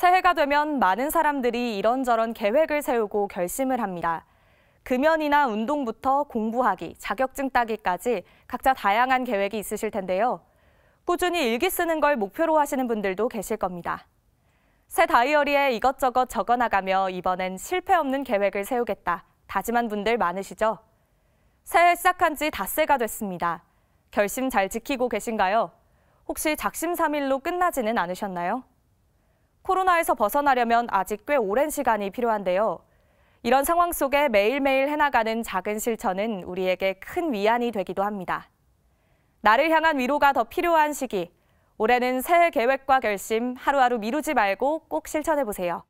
새해가 되면 많은 사람들이 이런저런 계획을 세우고 결심을 합니다. 금연이나 운동부터 공부하기, 자격증 따기까지 각자 다양한 계획이 있으실 텐데요. 꾸준히 일기 쓰는 걸 목표로 하시는 분들도 계실 겁니다. 새 다이어리에 이것저것 적어나가며 이번엔 실패 없는 계획을 세우겠다. 다짐한 분들 많으시죠? 새해 시작한 지 닷새가 됐습니다. 결심 잘 지키고 계신가요? 혹시 작심삼일로 끝나지는 않으셨나요? 코로나에서 벗어나려면 아직 꽤 오랜 시간이 필요한데요. 이런 상황 속에 매일매일 해나가는 작은 실천은 우리에게 큰 위안이 되기도 합니다. 나를 향한 위로가 더 필요한 시기. 올해는 새해 계획과 결심 하루하루 미루지 말고 꼭 실천해 보세요.